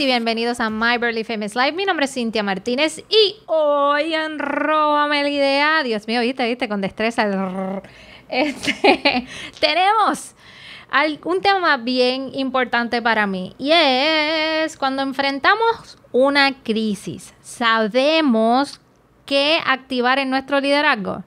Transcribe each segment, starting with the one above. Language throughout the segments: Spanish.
y bienvenidos a My Barely Famous Life. Mi nombre es Cintia Martínez y hoy en Róbame la idea. Dios mío, viste, viste, con destreza. este, tenemos un tema bien importante para mí y es cuando enfrentamos una crisis, sabemos qué activar en nuestro liderazgo.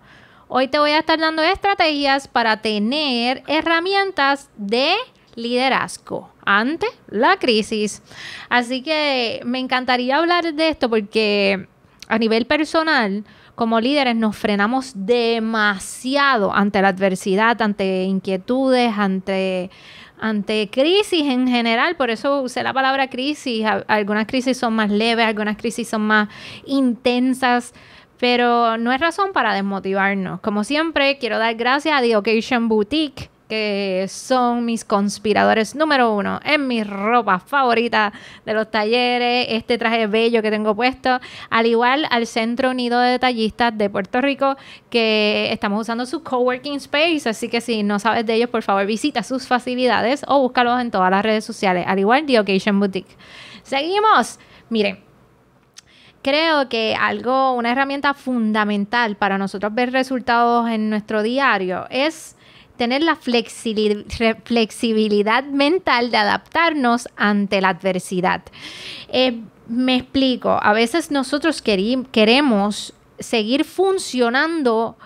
Hoy te voy a estar dando estrategias para tener herramientas de liderazgo ante la crisis. Así que me encantaría hablar de esto porque a nivel personal, como líderes nos frenamos demasiado ante la adversidad, ante inquietudes, ante, ante crisis en general. Por eso usé la palabra crisis. Algunas crisis son más leves, algunas crisis son más intensas. Pero no es razón para desmotivarnos. Como siempre, quiero dar gracias a The Occasion Boutique que son mis conspiradores número uno en mi ropa favorita de los talleres, este traje bello que tengo puesto, al igual al Centro Unido de Detallistas de Puerto Rico, que estamos usando su coworking space, así que si no sabes de ellos, por favor visita sus facilidades o búscalos en todas las redes sociales, al igual The Occasion Boutique. Seguimos, miren. Creo que algo, una herramienta fundamental para nosotros ver resultados en nuestro diario es tener la flexibilidad mental de adaptarnos ante la adversidad. Eh, me explico, a veces nosotros queremos seguir funcionando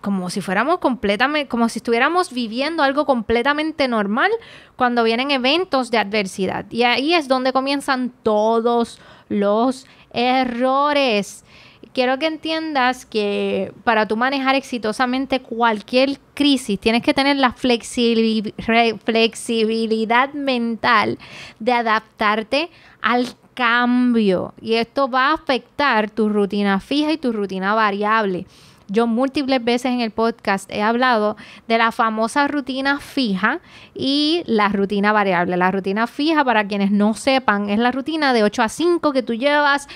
como si fuéramos completamente, como si estuviéramos viviendo algo completamente normal cuando vienen eventos de adversidad. Y ahí es donde comienzan todos los errores quiero que entiendas que para tú manejar exitosamente cualquier crisis tienes que tener la flexibilidad mental de adaptarte al cambio y esto va a afectar tu rutina fija y tu rutina variable. Yo múltiples veces en el podcast he hablado de la famosa rutina fija y la rutina variable. La rutina fija, para quienes no sepan, es la rutina de 8 a 5 que tú llevas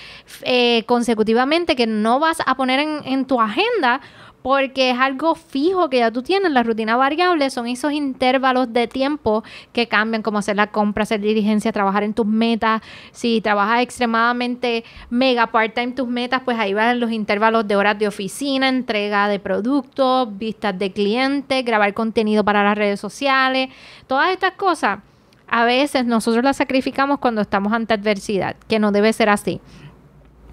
eh, consecutivamente, que no vas a poner en, en tu agenda porque es algo fijo que ya tú tienes. La rutina variable son esos intervalos de tiempo que cambian, como hacer la compra, hacer dirigencia, trabajar en tus metas. Si trabajas extremadamente mega part-time tus metas, pues ahí van los intervalos de horas de oficina, entrega de productos, vistas de clientes, grabar contenido para las redes sociales, todas estas cosas. A veces nosotros las sacrificamos cuando estamos ante adversidad, que no debe ser así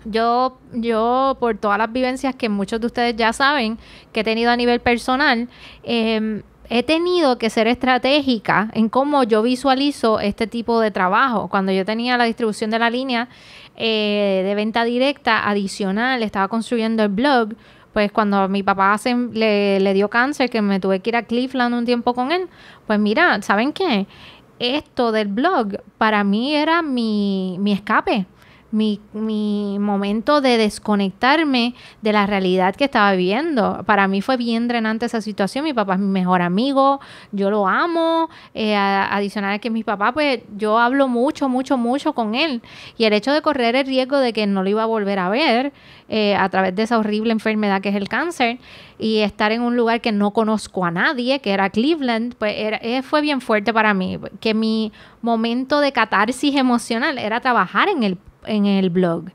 yo, yo por todas las vivencias que muchos de ustedes ya saben que he tenido a nivel personal, em, he tenido que ser estratégica en cómo yo visualizo este tipo de trabajo. Cuando yo tenía la distribución de la línea eh, de venta directa adicional, estaba construyendo el blog, pues cuando mi papá le, dio cáncer, que me tuve que ir a Cleveland un tiempo con él, pues mira, ¿saben qué? Esto del blog para mí era mi, mi escape, mi, momento de desconectarme de la realidad que estaba viviendo. Para mí fue bien drenante esa situación. Mi papá es mi mejor amigo, yo lo amo. Eh, adicional a que mi papá, pues yo hablo mucho, mucho, mucho con él. Y el hecho de correr el riesgo de que no lo iba a volver a ver eh, a través de esa horrible enfermedad que es el cáncer y estar en un lugar que no conozco a nadie, que era Cleveland, pues era, eh, fue bien fuerte para mí. Que mi momento de catarsis emocional era trabajar en el en el blog.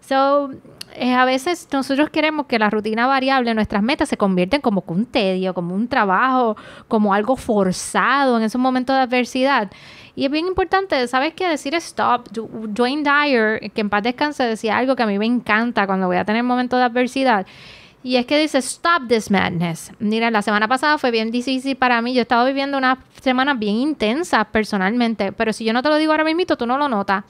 So, eh, a veces nosotros queremos que la rutina variable, nuestras metas se convierten como un tedio, como un trabajo, como algo forzado en esos momentos de adversidad. Y es bien importante, ¿sabes qué? Decir stop. Dwayne Dyer, que en paz descanse, decía algo que a mí me encanta cuando voy a tener momentos de adversidad. Y es que dice, stop this madness. Mira, la semana pasada fue bien difícil para mí. Yo estaba viviendo una semana bien intensa personalmente. Pero si yo no te lo digo ahora mismo, tú no lo notas.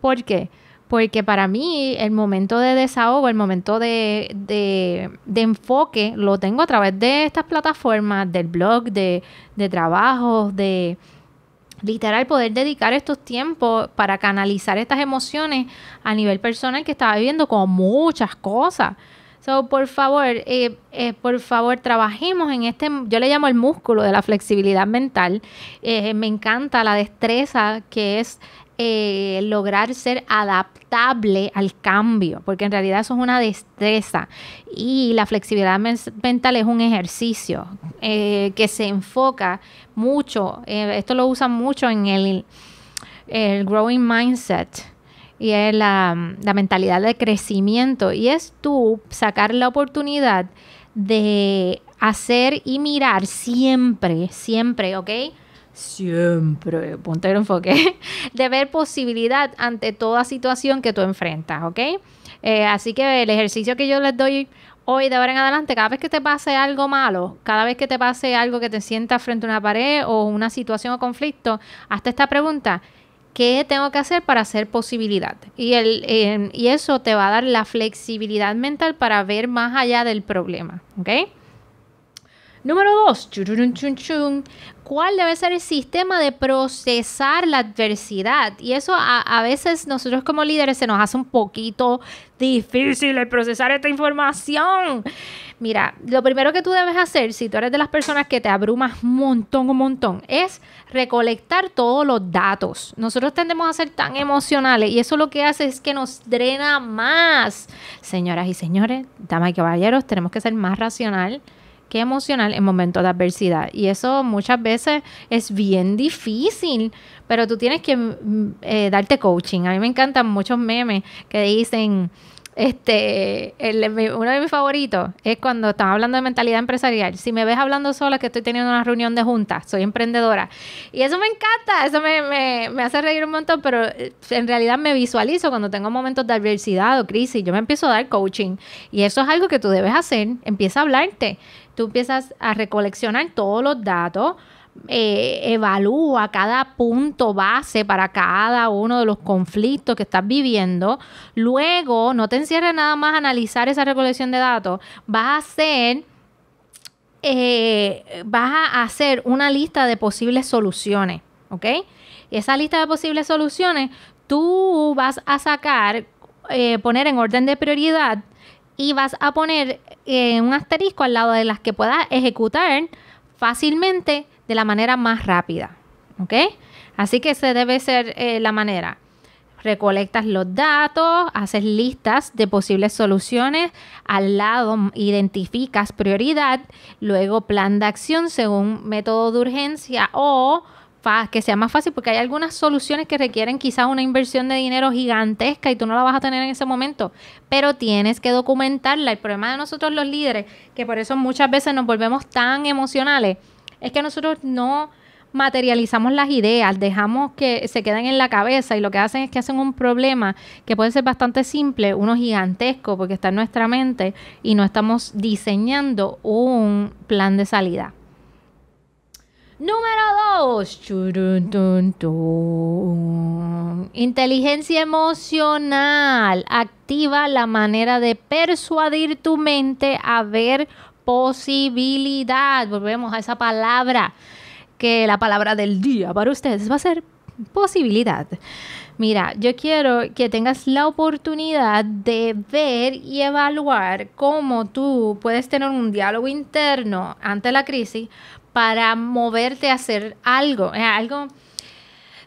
¿Por qué? Porque para mí el momento de desahogo, el momento de, enfoque, lo tengo a través de estas plataformas, del blog, de, de trabajos, de literal poder dedicar estos tiempos para canalizar estas emociones a nivel personal que estaba viviendo con muchas cosas. por favor, eh, eh, por favor, trabajemos en este, yo le llamo el músculo de la flexibilidad mental. Eh, me encanta la destreza que es eh, lograr ser adaptable al cambio, porque en realidad eso es una destreza y la flexibilidad mental es un ejercicio eh, que se enfoca mucho, eh, esto lo usan mucho en el, growing mindset y es la, la mentalidad de crecimiento y es tú sacar la oportunidad de hacer y mirar siempre, siempre, ¿ok? siempre, punto de enfoque, de ver posibilidad ante toda situación que tú enfrentas, ¿ok? Eh, así que el ejercicio que yo les doy hoy de ahora en adelante, cada vez que te pase algo malo, cada vez que te pase algo que te sientas frente a una pared o una situación o conflicto, hazte esta pregunta. ¿Qué tengo que hacer para hacer posibilidad? Y, el, eh, y eso te va a dar la flexibilidad mental para ver más allá del problema, ¿ok? Número dos, ¿Cuál debe ser el sistema de procesar la adversidad? Y eso a, veces nosotros como líderes se nos hace un poquito difícil el procesar esta información. Mira, lo primero que tú debes hacer, si tú eres de las personas que te abrumas un montón, un montón, es recolectar todos los datos. Nosotros tendemos a ser tan emocionales y eso lo que hace es que nos drena más. Señoras y señores, damas y caballeros, tenemos que ser más racional que emocional en momentos de adversidad. Y eso muchas veces es bien difícil, pero tú tienes que mm, eh, darte coaching. A mí me encantan muchos memes que dicen, este, uno de mis favoritos es cuando estamos hablando de mentalidad empresarial. Si me ves hablando sola, que estoy teniendo una reunión de junta, soy emprendedora. Y eso me encanta, eso me, me, me hace reír un montón, pero eh, en realidad me visualizo cuando tengo momentos de adversidad o crisis. Yo me empiezo a dar coaching y eso es algo que tú debes hacer. Empieza a hablarte. Tú empiezas a recoleccionar todos los datos eh, evalúa cada punto base para cada uno de los conflictos que estás viviendo. Luego, no te encierres nada más a analizar esa recolección de datos. Vas a hacer eh, vas a hacer una lista de posibles soluciones, ¿ok? Esa lista de posibles soluciones, tú vas a sacar, eh, poner en orden de prioridad y vas a poner un asterisco al lado de las que puedas ejecutar fácilmente de la manera más rápida. ¿Ok? Así que se debe ser eh, la manera. Recolectas los datos, haces listas de posibles soluciones, al lado identificas prioridad, luego plan de acción según método de urgencia o que sea más fácil, porque hay algunas soluciones que requieren quizás una inversión de dinero gigantesca y tú no la vas a tener en ese momento, pero tienes que documentarla. El problema de nosotros los líderes, que por eso muchas veces nos volvemos tan emocionales, es que nosotros no materializamos las ideas, dejamos que se queden en la cabeza y lo que hacen es que hacen un problema que puede ser bastante simple, uno gigantesco, porque está en nuestra mente y no estamos diseñando un plan de salida. Número 2. Inteligencia emocional. Activa la manera de persuadir tu mente a ver posibilidad. Volvemos a esa palabra, que la palabra del día para ustedes va a ser posibilidad. Mira, yo quiero que tengas la oportunidad de ver y evaluar cómo tú puedes tener un diálogo interno ante la crisis para moverte a hacer algo. Algo,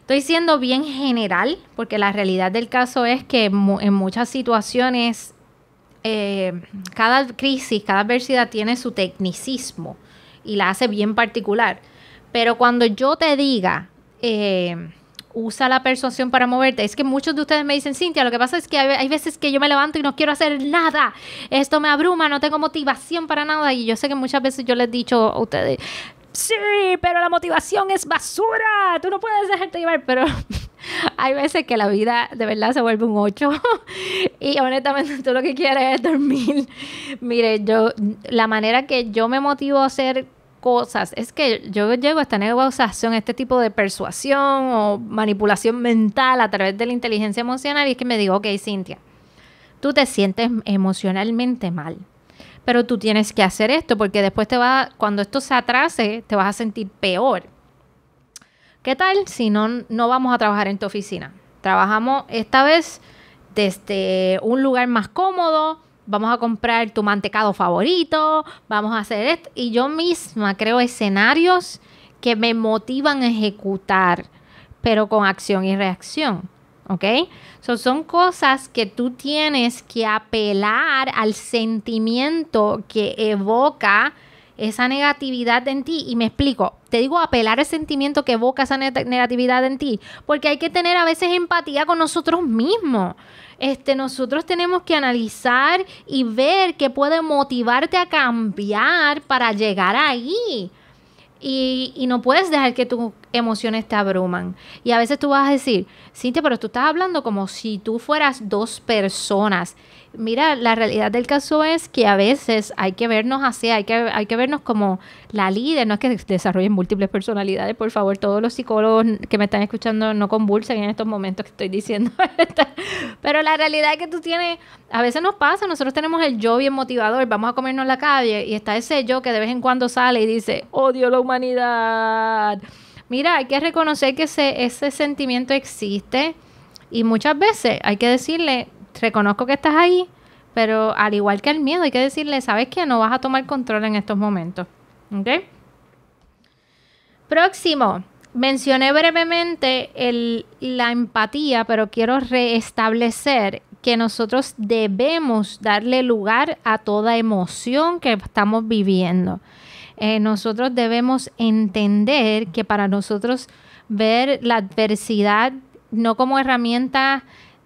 estoy siendo bien general, porque la realidad del caso es que en muchas situaciones eh, cada crisis, cada adversidad tiene su tecnicismo y la hace bien particular. Pero cuando yo te diga, eh, usa la persuasión para moverte, es que muchos de ustedes me dicen, Cintia, lo que pasa es que hay, hay, veces que yo me levanto y no quiero hacer nada, esto me abruma, no tengo motivación para nada. Y yo sé que muchas veces yo les he dicho a ustedes, sí, pero la motivación es basura, tú no puedes dejarte llevar, pero hay veces que la vida de verdad se vuelve un 8 y honestamente tú lo que quieres es dormir. Mire, yo, la manera que yo me motivo a hacer cosas. Es que yo llego a esta negociación, este tipo de persuasión o manipulación mental a través de la inteligencia emocional y es que me digo, ok, Cintia, tú te sientes emocionalmente mal, pero tú tienes que hacer esto porque después te va, cuando esto se atrase, te vas a sentir peor. ¿Qué tal si no, no vamos a trabajar en tu oficina? Trabajamos esta vez desde un lugar más cómodo, vamos a comprar tu mantecado favorito, vamos a hacer esto. Y yo misma creo escenarios que me motivan a ejecutar, pero con acción y reacción. ¿Ok? son cosas que tú tienes que apelar al sentimiento que evoca esa negatividad en ti. Y me explico, te digo apelar el sentimiento que evoca esa negatividad en ti, porque hay que tener a veces empatía con nosotros mismos. Este, nosotros tenemos que analizar y ver qué puede motivarte a cambiar para llegar ahí. Y, y, no puedes dejar que tus emociones te abruman. Y a veces tú vas a decir, Cintia, pero tú estás hablando como si tú fueras dos personas mira, la realidad del caso es que a veces hay que vernos así, hay que, hay que vernos como la líder, no es que desarrollen múltiples personalidades, por favor, todos los psicólogos que me están escuchando no convulsen en estos momentos que estoy diciendo. Pero la realidad es que tú tienes, a veces nos pasa, nosotros tenemos el yo bien motivador, vamos a comernos la calle y está ese yo que de vez en cuando sale y dice, odio la humanidad. Mira, hay que reconocer que ese, ese sentimiento existe. Y muchas veces hay que decirle, reconozco que estás ahí, pero al igual que el miedo, hay que decirle, sabes que no vas a tomar control en estos momentos. ¿Ok? Próximo. Mencioné brevemente la empatía, pero quiero reestablecer que nosotros debemos darle lugar a toda emoción que estamos viviendo. Eh, nosotros debemos entender que para nosotros ver la adversidad no como herramienta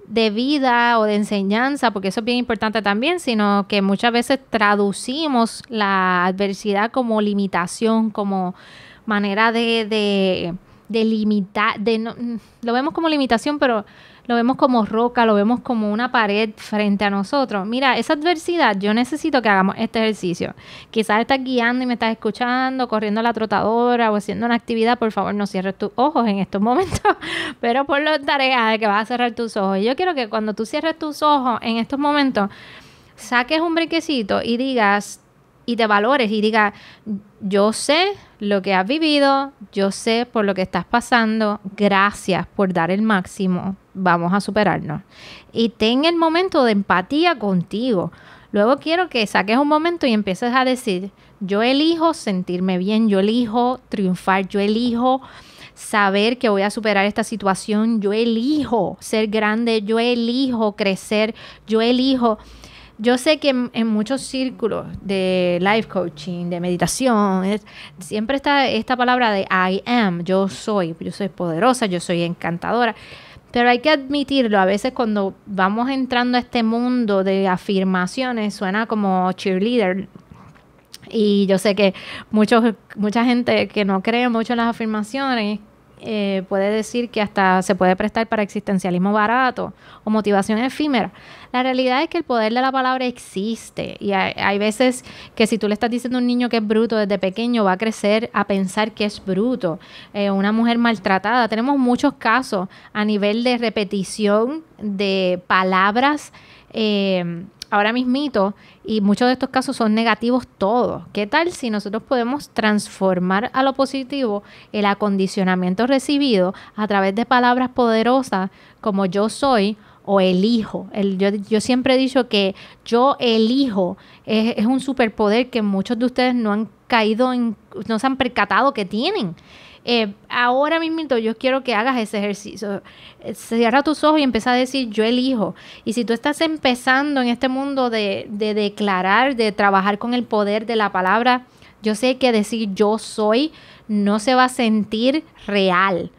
de vida o de enseñanza, porque eso es bien importante también, sino que muchas veces traducimos la adversidad como limitación, como manera de, de, de limitar, de no, mm, lo vemos como limitación, pero lo vemos como roca, lo vemos como una pared frente a nosotros. Mira, esa adversidad, yo necesito que hagamos este ejercicio. Quizás estás guiando y me estás escuchando, corriendo la trotadora o haciendo una actividad, por favor no cierres tus ojos en estos momentos, pero por lo tareas de que vas a cerrar tus ojos. yo quiero que cuando tú cierres tus ojos en estos momentos, saques un brinquecito y digas, y te valores y digas, yo sé lo que has vivido, yo sé por lo que estás pasando, gracias por dar el máximo, vamos a superarnos. Y ten el momento de empatía contigo. Luego quiero que saques un momento y empieces a decir, yo elijo sentirme bien, yo elijo triunfar, yo elijo saber que voy a superar esta situación, yo elijo ser grande, yo elijo crecer, yo elijo... Yo sé que en, muchos círculos de life coaching, de meditación, siempre está esta palabra de I am, yo soy, yo soy poderosa, yo soy encantadora. Pero hay que admitirlo, a veces cuando vamos entrando a este mundo de afirmaciones, suena como cheerleader. Y yo sé que muchos, mucha gente que no cree mucho en las afirmaciones, eh, puede decir que hasta se puede prestar para existencialismo barato o motivación efímera. La realidad es que el poder de la palabra existe y hay, veces que si tú le estás diciendo a un niño que es bruto desde pequeño va a crecer a pensar que es bruto. Eh, una mujer maltratada. Tenemos muchos casos a nivel de repetición de palabras. Eh, ahora mismito, y muchos de estos casos son negativos todos. ¿Qué tal si nosotros podemos transformar a lo positivo el acondicionamiento recibido a través de palabras poderosas como yo soy o elijo. El, yo, yo, siempre he dicho que yo elijo es, es un superpoder que muchos de ustedes no han caído en, no se han percatado que tienen. Eh, ahora mismo yo quiero que hagas ese ejercicio. Eh, cierra tus ojos y empieza a decir, yo elijo. Y si tú estás empezando en este mundo de, de declarar, de trabajar con el poder de la palabra, yo sé que decir yo soy no se va a sentir real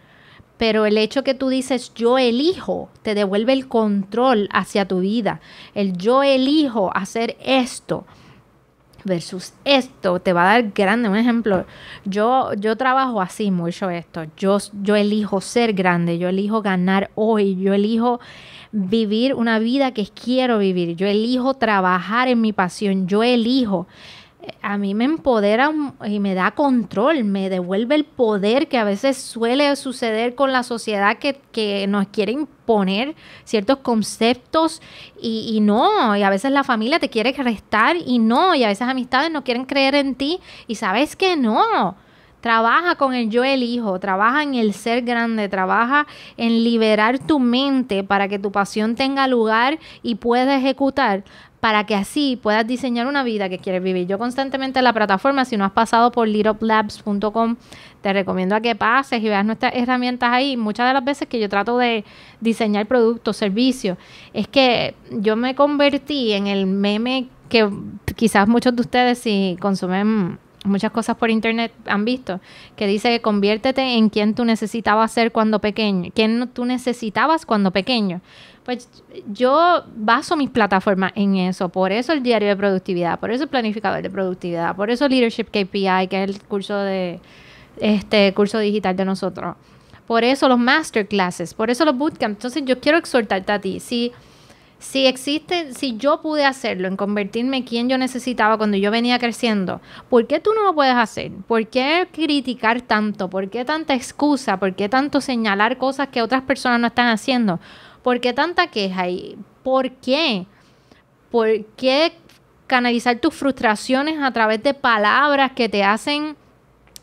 pero el hecho que tú dices yo elijo te devuelve el control hacia tu vida. El yo elijo hacer esto versus esto te va a dar grande. Un ejemplo, yo, yo trabajo así mucho esto. Yo, yo elijo ser grande, yo elijo ganar hoy, yo elijo vivir una vida que quiero vivir, yo elijo trabajar en mi pasión, yo elijo a mí me empodera y me da control, me devuelve el poder que a veces suele suceder con la sociedad que, nos quiere imponer ciertos conceptos y, y, no, y a veces la familia te quiere restar y no, y a veces amistades no quieren creer en ti y sabes que no. Trabaja con el yo elijo, trabaja en el ser grande, trabaja en liberar tu mente para que tu pasión tenga lugar y pueda ejecutar para que así puedas diseñar una vida que quieres vivir. Yo constantemente en la plataforma, si no has pasado por littlelabs.com, te recomiendo a que pases y veas nuestras herramientas ahí. Muchas de las veces que yo trato de diseñar productos, servicios, es que yo me convertí en el meme que quizás muchos de ustedes si consumen muchas cosas por internet han visto, que dice que conviértete en quien tú necesitabas ser cuando pequeño, quien tú necesitabas cuando pequeño pues yo baso mis plataformas en eso. Por eso el diario de productividad, por eso el planificador de productividad, por eso Leadership KPI, que es el curso de este curso digital de nosotros. Por eso los masterclasses, por eso los bootcamps. Entonces yo quiero exhortarte a ti, si si existe, si yo pude hacerlo en convertirme en quien yo necesitaba cuando yo venía creciendo, ¿por qué tú no lo puedes hacer? ¿Por qué criticar tanto? ¿Por qué tanta excusa? ¿Por qué tanto señalar cosas que otras personas no están haciendo? ¿Por qué tanta queja? ¿Por qué? ¿Por qué canalizar tus frustraciones a través de palabras que te hacen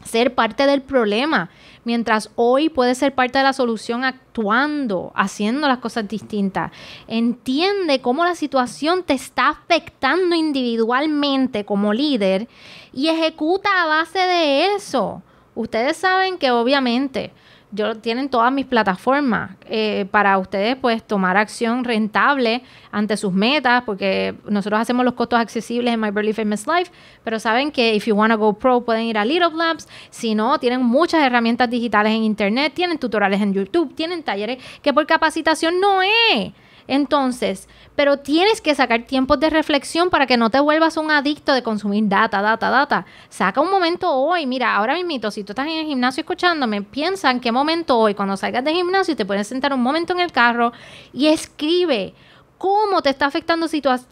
ser parte del problema? Mientras hoy puedes ser parte de la solución actuando, haciendo las cosas distintas. Entiende cómo la situación te está afectando individualmente como líder y ejecuta a base de eso. Ustedes saben que obviamente yo, tienen todas mis plataformas eh, para ustedes pues tomar acción rentable ante sus metas, porque nosotros hacemos los costos accesibles en My Barely Famous Life, pero saben que if you want to go pro pueden ir a Little Labs, si no, tienen muchas herramientas digitales en internet, tienen tutoriales en YouTube, tienen talleres que por capacitación no es. Entonces, pero tienes que sacar tiempos de reflexión para que no te vuelvas un adicto de consumir data, data, data. Saca un momento hoy, mira, ahora mismito, si tú estás en el gimnasio escuchándome, piensa en qué momento hoy, cuando salgas del gimnasio, te puedes sentar un momento en el carro y escribe cómo te está afectando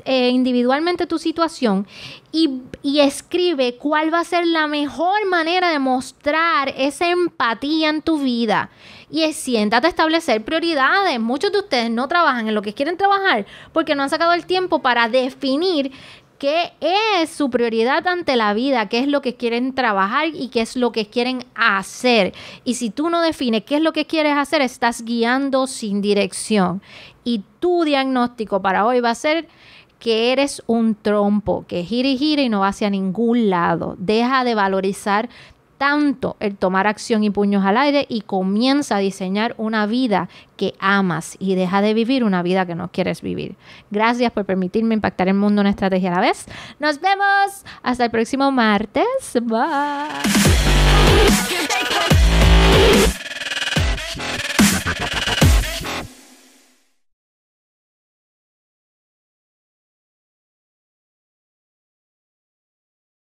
eh, individualmente tu situación y, escribe cuál va a ser la mejor manera de mostrar esa empatía en tu vida y siéntate a establecer prioridades. Muchos de ustedes no trabajan en lo que quieren trabajar porque no han sacado el tiempo para definir qué es su prioridad ante la vida, qué es lo que quieren trabajar y qué es lo que quieren hacer. Y si tú no defines qué es lo que quieres hacer, estás guiando sin dirección. Y tu diagnóstico para hoy va a ser que eres un trompo, que gira y gira y no va hacia ningún lado. Deja de valorizar tanto el tomar acción y puños al aire y comienza a diseñar una vida que amas y deja de vivir una vida que no quieres vivir. Gracias por permitirme impactar el mundo en estrategia a la vez. Nos vemos hasta el próximo martes. Bye.